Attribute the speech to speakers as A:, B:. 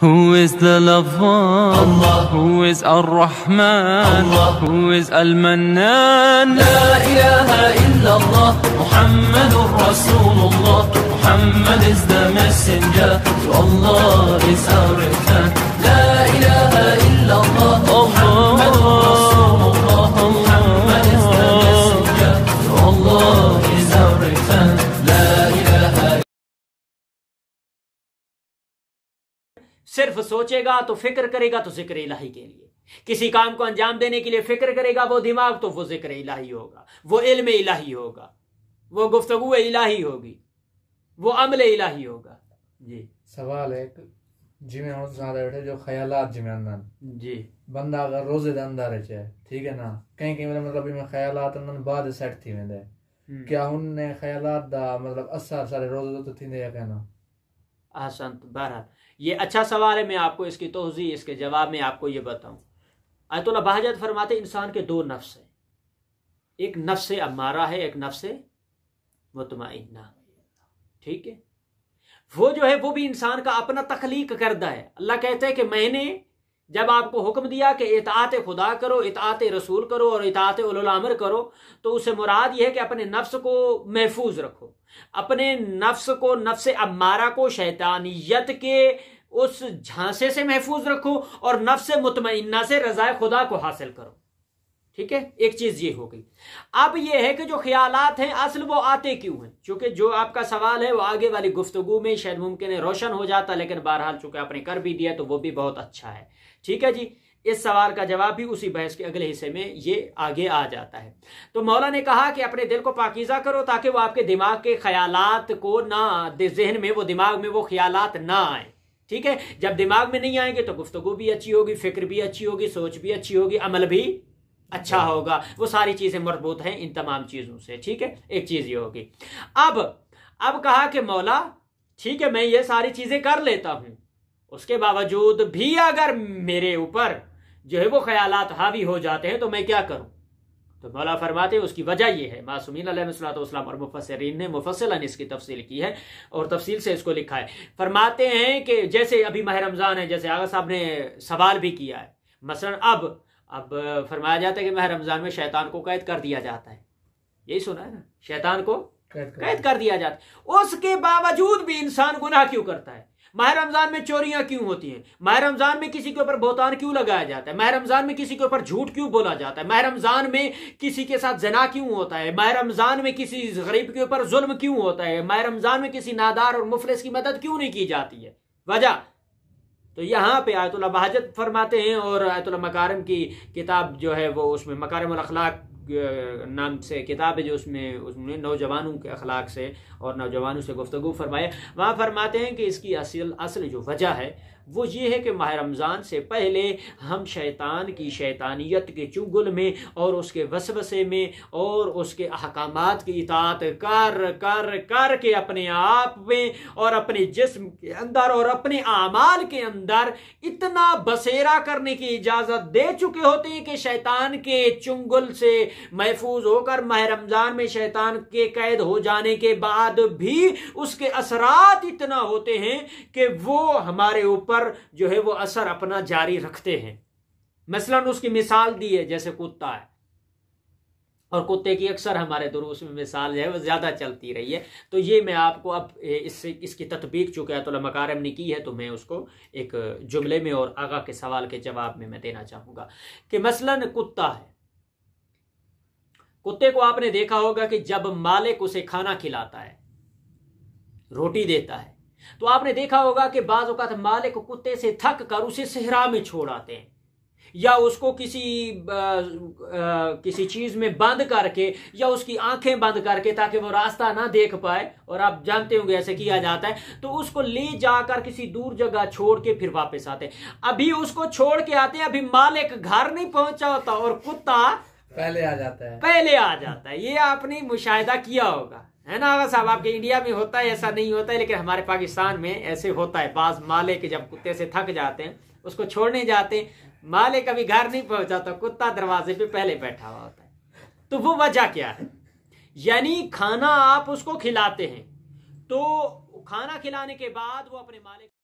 A: Who is the lover? Allah. Who is Ar-Rahman? Allah. Who is Al-Mannan? La ilaha illa illallah. Muhammadur Rasulullah. Muhammad is the messenger. Allah is our return. सिर्फ सोचेगा तो फिक्र करेगा तो जिक्र इलाही के लिए किसी काम को अंजाम देने के लिए फिक्र करेगा वो दिमाग तो वो जिक्र इलाही होगा वो इल्म इलाही होगा वो गुफ्तगु इलाही होगी वो अमल इलाही होगा जी सवाल है जिम्मे हो ज्यादा बैठे जो ख्याल जिम्मे अंदर जी बंदा अगर रोजे दे अंदर है ठीक है ना कहीं कहीं मतलब मतलब इमें बाद सेट थी वेंदे हम्म। क्या उनने ख्याल मतलब असर सारे रोजे तो थी या कहना अहसंत बहरहाल ये अच्छा सवाल है मैं आपको इसकी तोजी इसके जवाब में आपको ये बताऊं आयतुल्ला बहाजत फरमाते इंसान के दो नफ्स हैं एक नफ्स अमारा है एक नफ्स मुतमाइना ठीक है वो जो है वो भी इंसान का अपना तखलीक करदा है अल्लाह कहते हैं कि मैंने जब आपको हुक्म दिया कि इतात खुदा करो इतात रसूल करो और इतात उलमर करो तो उसे मुराद यह है कि अपने नफ्स को महफूज रखो अपने नफ्स को नफ्स अमारा को शैतानियत के उस झांसे से महफूज रखो और नफ्स मुतमना से रजाय खुदा को हासिल करो ठीक है एक चीज ये हो गई अब ये है कि जो ख्यालात हैं असल वो आते क्यों हैं क्योंकि जो आपका सवाल है वो आगे वाली गुफ्तगु में शायद मुमकिन है रोशन हो जाता लेकिन बहरहाल चूंकि आपने कर भी दिया तो वो भी बहुत अच्छा है ठीक है जी इस सवाल का जवाब भी उसी बहस के अगले हिस्से में ये आगे आ जाता है तो मौला ने कहा कि अपने दिल को पाकिजा करो ताकि वो आपके दिमाग के ख्यालात को ना जहन में वो दिमाग में वो ख्यालात ना आए ठीक है जब दिमाग में नहीं आएंगे तो गुफ्तगु भी अच्छी होगी फिक्र भी अच्छी होगी सोच भी अच्छी होगी अमल भी अच्छा हाँ। होगा वो सारी चीजें मरबूत हैं इन तमाम चीजों से ठीक है एक चीज ये होगी अब अब कहा कि मौला ठीक है मैं ये सारी चीजें कर लेता हूं उसके बावजूद भी अगर मेरे ऊपर जो है वो ख्याल हावी हो जाते हैं तो मैं क्या करूं तो मौला फरमाते हैं उसकी वजह यह है मासूमी सलाम और मुफसरीन ने मुफसलन इसकी तफसील की है और तफसील से इसको लिखा है फरमाते हैं कि जैसे अभी माह रमज़ान है जैसे आगा साहब ने सवाल भी किया है मसलन अब अब फरमाया जाता है कि माह रमज़ान में शैतान को कैद कर दिया जाता है यही सुना है ना शैतान को कैद कैद कर दिया जाता है उसके बावजूद भी इंसान गुनाह क्यों करता है माह रमज़ान में चोरियां क्यों होती हैं माह रमज़ान में किसी के ऊपर बोतान क्यों लगाया जाता है माह रमज़ान में किसी के ऊपर झूठ क्यों बोला जाता है माह रमज़ान में किसी के साथ जना क्यों होता है माह रमज़ान में किसी गरीब के ऊपर जुल्म क्यों होता है माह रमज़ान में किसी नादार और मुफलिस की मदद क्यों नहीं की जाती है वजह तो यहाँ पे आयतुल बहाजत फरमाते हैं और आयतुल्ला मकारम की किताब जो है वो उसमें मकारम अखलाक नाम से किताब है जो उसमें उसमें नौजवानों के अखलाक से और नौजवानों से गुफ्तु फरमाए वहाँ फरमाते हैं कि इसकी असल असल जो वजह है वो ये है कि माह रमज़ान से पहले हम शैतान की शैतानियत के चुगल में और उसके वसवसे में और उसके अहकाम की इतात कर कर कर के अपने आप में और अपने जिस्म के अंदर और अपने आमाल के अंदर इतना बसेरा करने की इजाज़त दे चुके होते हैं कि शैतान के चुंगल से महफूज होकर माह रमज़ान में शैतान के कैद हो जाने के बाद भी उसके असरात इतना होते हैं कि वो हमारे ऊपर ऊपर जो है वो असर अपना जारी रखते हैं मसलन उसकी मिसाल दी है जैसे कुत्ता है और कुत्ते की अक्सर हमारे दुरूस में मिसाल है वो ज़्यादा चलती रही है तो ये मैं आपको अब इससे इसकी तदबीक चुके तो मकारम ने की है तो मैं उसको एक जुमले में और आगा के सवाल के जवाब में मैं देना चाहूंगा कि मसलन कुत्ता है कुत्ते को आपने देखा होगा कि जब मालिक उसे खाना खिलाता है रोटी देता है तो आपने देखा होगा कि बाज मालिक कुत्ते से थक कर उसे सहरा में छोड़ आते हैं या उसको किसी आ, आ, किसी चीज में बंद करके या उसकी आंखें बंद करके ताकि वो रास्ता ना देख पाए और आप जानते होंगे ऐसे किया जाता है तो उसको ले जाकर किसी दूर जगह छोड़ के फिर वापस आते हैं अभी उसको छोड़ के आते हैं अभी मालिक घर नहीं पहुंचा होता और कुत्ता पहले आ जाता है पहले आ जाता है ये आपने मुशाह किया होगा है ना आगा साहब आपके इंडिया में होता है ऐसा नहीं होता है लेकिन हमारे पाकिस्तान में ऐसे होता है बाज माले के जब कुत्ते से थक जाते हैं उसको छोड़ने जाते हैं माले कभी घर नहीं पहुंचाता तो कुत्ता दरवाजे पे पहले बैठा हुआ होता है तो वो वजह क्या है यानी खाना आप उसको खिलाते हैं तो खाना खिलाने के बाद वो अपने मालिक